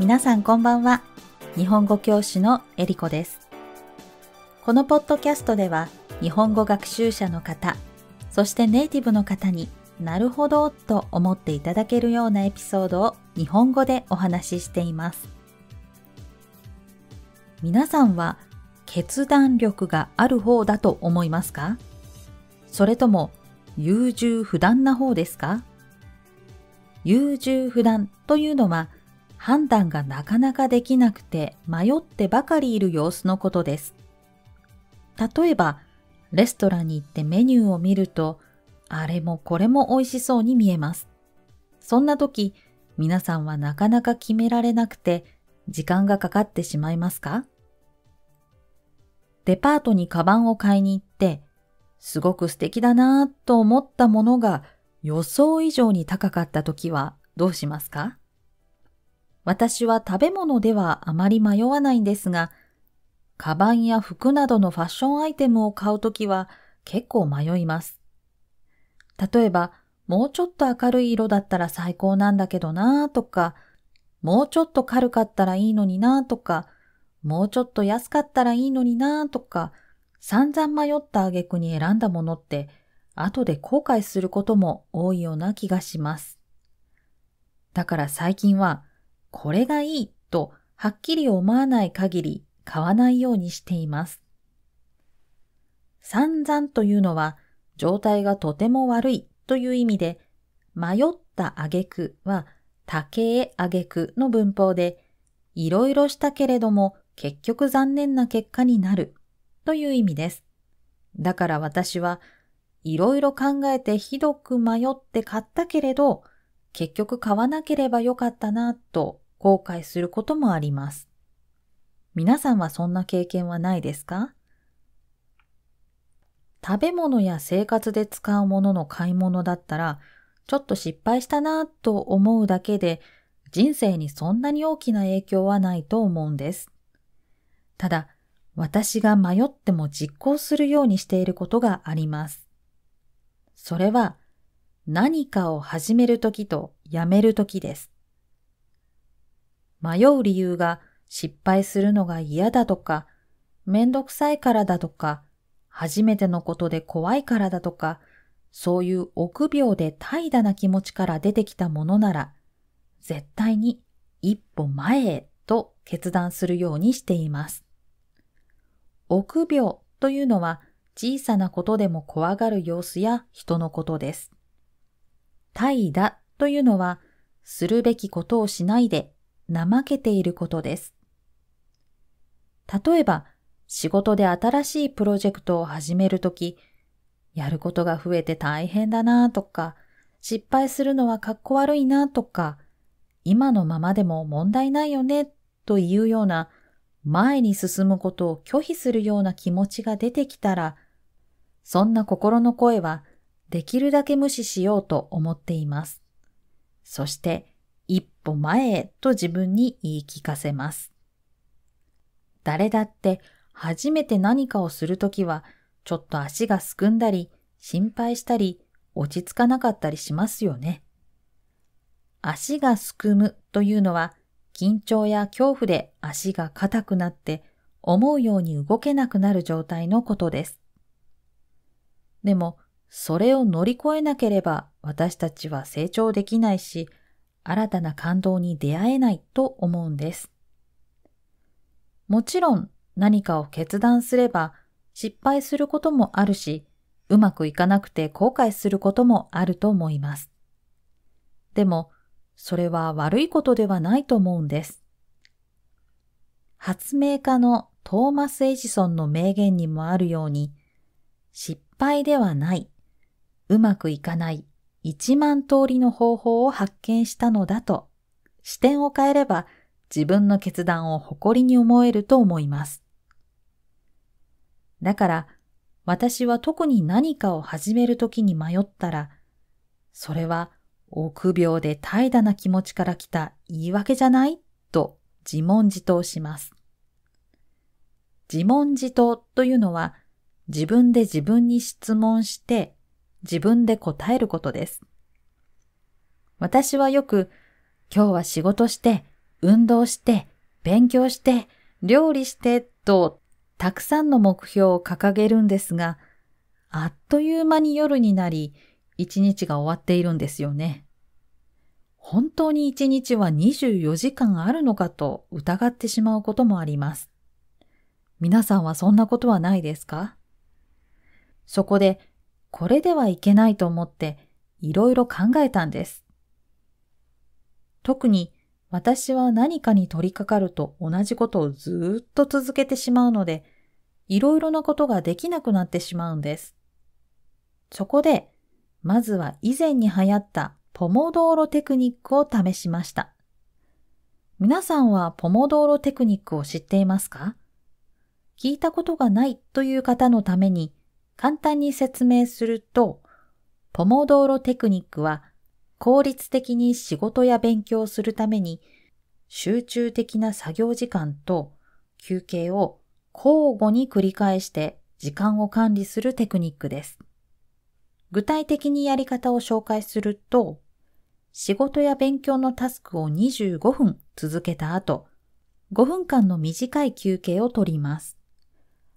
皆さんこんばんは。日本語教師のえりこです。このポッドキャストでは、日本語学習者の方、そしてネイティブの方になるほどと思っていただけるようなエピソードを日本語でお話ししています。皆さんは決断力がある方だと思いますかそれとも優柔不断な方ですか優柔不断というのは判断がなかなかできなくて迷ってばかりいる様子のことです。例えば、レストランに行ってメニューを見ると、あれもこれも美味しそうに見えます。そんな時、皆さんはなかなか決められなくて、時間がかかってしまいますかデパートにカバンを買いに行って、すごく素敵だなぁと思ったものが予想以上に高かった時はどうしますか私は食べ物ではあまり迷わないんですが、カバンや服などのファッションアイテムを買うときは結構迷います。例えば、もうちょっと明るい色だったら最高なんだけどなぁとか、もうちょっと軽かったらいいのになぁとか、もうちょっと安かったらいいのになぁとか、散々迷った挙句に選んだものって、後で後悔することも多いような気がします。だから最近は、これがいいとはっきり思わない限り買わないようにしています。散々というのは状態がとても悪いという意味で、迷った挙句は竹へ挙句の文法で、いろいろしたけれども結局残念な結果になるという意味です。だから私はいろいろ考えてひどく迷って買ったけれど、結局買わなければよかったなと後悔することもあります。皆さんはそんな経験はないですか食べ物や生活で使うものの買い物だったら、ちょっと失敗したなと思うだけで、人生にそんなに大きな影響はないと思うんです。ただ、私が迷っても実行するようにしていることがあります。それは、何かを始めるときとやめるときです。迷う理由が失敗するのが嫌だとか、めんどくさいからだとか、初めてのことで怖いからだとか、そういう臆病で怠惰な気持ちから出てきたものなら、絶対に一歩前へと決断するようにしています。臆病というのは小さなことでも怖がる様子や人のことです。怠惰というのはするべきことをしないで怠けていることです。例えば、仕事で新しいプロジェクトを始めるとき、やることが増えて大変だなとか、失敗するのはかっこ悪いなとか、今のままでも問題ないよねというような前に進むことを拒否するような気持ちが出てきたら、そんな心の声はできるだけ無視しようと思っています。そして一歩前へと自分に言い聞かせます。誰だって初めて何かをするときは、ちょっと足がすくんだり、心配したり、落ち着かなかったりしますよね。足がすくむというのは、緊張や恐怖で足が硬くなって、思うように動けなくなる状態のことです。でも、それを乗り越えなければ私たちは成長できないし、新たな感動に出会えないと思うんです。もちろん何かを決断すれば失敗することもあるし、うまくいかなくて後悔することもあると思います。でも、それは悪いことではないと思うんです。発明家のトーマス・エジソンの名言にもあるように、失敗ではない、うまくいかない、1万通りの方法を発見したのだと、視点を変えれば自分の決断を誇りに思えると思います。だから、私は特に何かを始めるときに迷ったら、それは臆病で怠惰な気持ちから来た言い訳じゃないと自問自答します。自問自答というのは自分で自分に質問して自分で答えることです。私はよく、今日は仕事して、運動して、勉強して、料理して、と、たくさんの目標を掲げるんですが、あっという間に夜になり、一日が終わっているんですよね。本当に一日は24時間あるのかと疑ってしまうこともあります。皆さんはそんなことはないですかそこでこれではいけないと思っていろいろ考えたんです。特に私は何かに取り掛かると同じことをずっと続けてしまうので、いろいろなことができなくなってしまうんです。そこで、まずは以前に流行ったポモドーロテクニックを試しました。皆さんはポモドーロテクニックを知っていますか聞いたことがないという方のために、簡単に説明すると、ポモドーロテクニックは効率的に仕事や勉強するために集中的な作業時間と休憩を交互に繰り返して時間を管理するテクニックです。具体的にやり方を紹介すると、仕事や勉強のタスクを25分続けた後、5分間の短い休憩を取ります。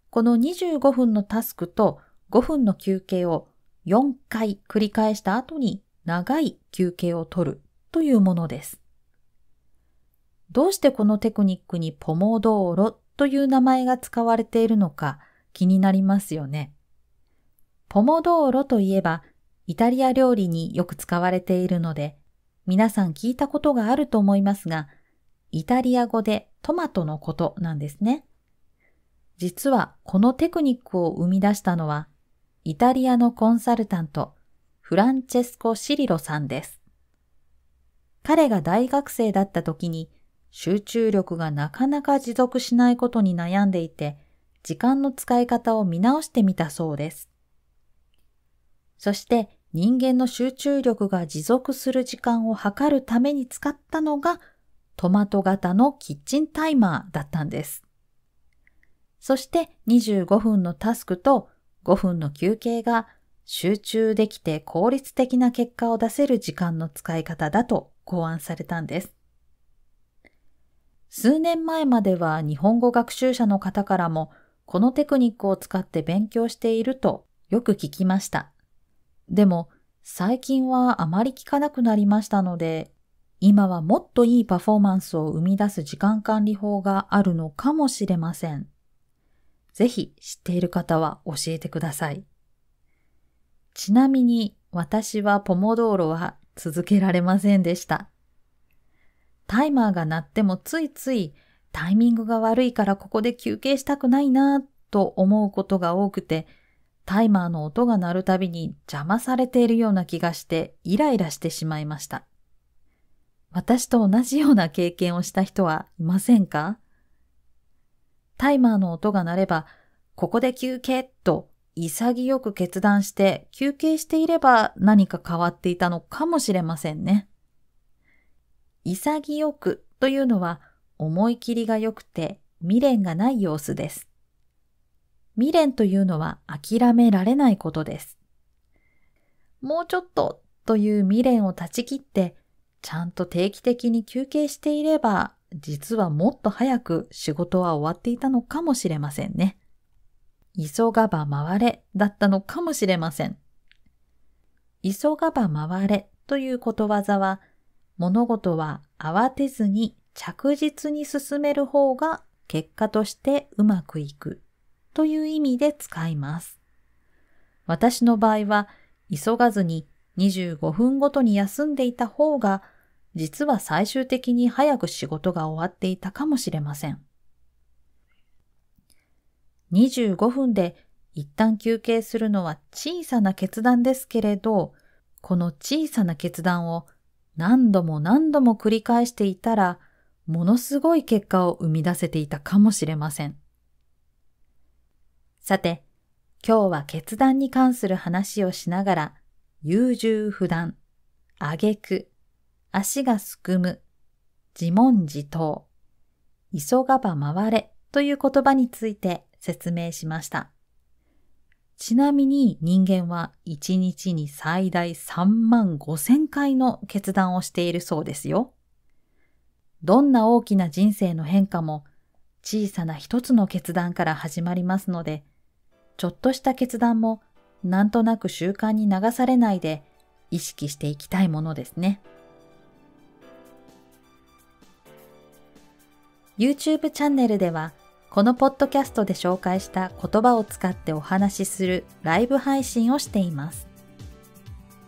この25分のタスクと5分の休憩を4回繰り返した後に長い休憩を取るというものです。どうしてこのテクニックにポモドーロという名前が使われているのか気になりますよね。ポモドーロといえばイタリア料理によく使われているので皆さん聞いたことがあると思いますがイタリア語でトマトのことなんですね。実はこのテクニックを生み出したのはイタリアのコンサルタント、フランチェスコ・シリロさんです。彼が大学生だった時に集中力がなかなか持続しないことに悩んでいて、時間の使い方を見直してみたそうです。そして人間の集中力が持続する時間を測るために使ったのがトマト型のキッチンタイマーだったんです。そして25分のタスクと5分の休憩が集中できて効率的な結果を出せる時間の使い方だと考案されたんです。数年前までは日本語学習者の方からもこのテクニックを使って勉強しているとよく聞きました。でも最近はあまり聞かなくなりましたので今はもっといいパフォーマンスを生み出す時間管理法があるのかもしれません。ぜひ知っている方は教えてください。ちなみに私はポモドーロは続けられませんでした。タイマーが鳴ってもついついタイミングが悪いからここで休憩したくないなぁと思うことが多くて、タイマーの音が鳴るたびに邪魔されているような気がしてイライラしてしまいました。私と同じような経験をした人はいませんかタイマーの音が鳴れば、ここで休憩と潔く決断して休憩していれば何か変わっていたのかもしれませんね。潔くというのは思い切りが良くて未練がない様子です。未練というのは諦められないことです。もうちょっとという未練を断ち切ってちゃんと定期的に休憩していれば実はもっと早く仕事は終わっていたのかもしれませんね。急がば回れだったのかもしれません。急がば回れということわざは、物事は慌てずに着実に進める方が結果としてうまくいくという意味で使います。私の場合は、急がずに25分ごとに休んでいた方が実は最終的に早く仕事が終わっていたかもしれません。25分で一旦休憩するのは小さな決断ですけれど、この小さな決断を何度も何度も繰り返していたら、ものすごい結果を生み出せていたかもしれません。さて、今日は決断に関する話をしながら、優柔不断、挙句、足がすくむ、自問自答、急がば回れという言葉について説明しました。ちなみに人間は1日に最大3万5千回の決断をしているそうですよ。どんな大きな人生の変化も小さな一つの決断から始まりますので、ちょっとした決断もなんとなく習慣に流されないで意識していきたいものですね。YouTube チャンネルでは、このポッドキャストで紹介した言葉を使ってお話しするライブ配信をしています。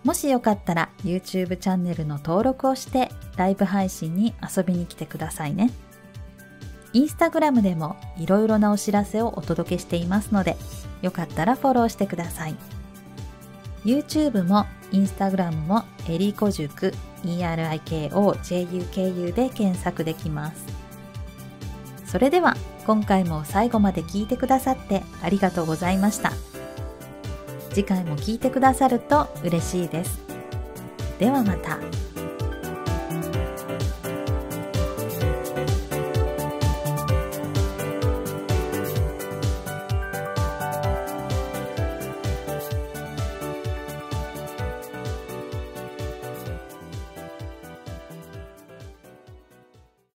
もしよかったら YouTube チャンネルの登録をしてライブ配信に遊びに来てくださいね。instagram でもいろいろなお知らせをお届けしていますので、よかったらフォローしてください。YouTube も Instagram もエリコ塾 erikojuku で検索できます。それでは今回も最後まで聞いてくださってありがとうございました次回も聞いてくださると嬉しいですではまた。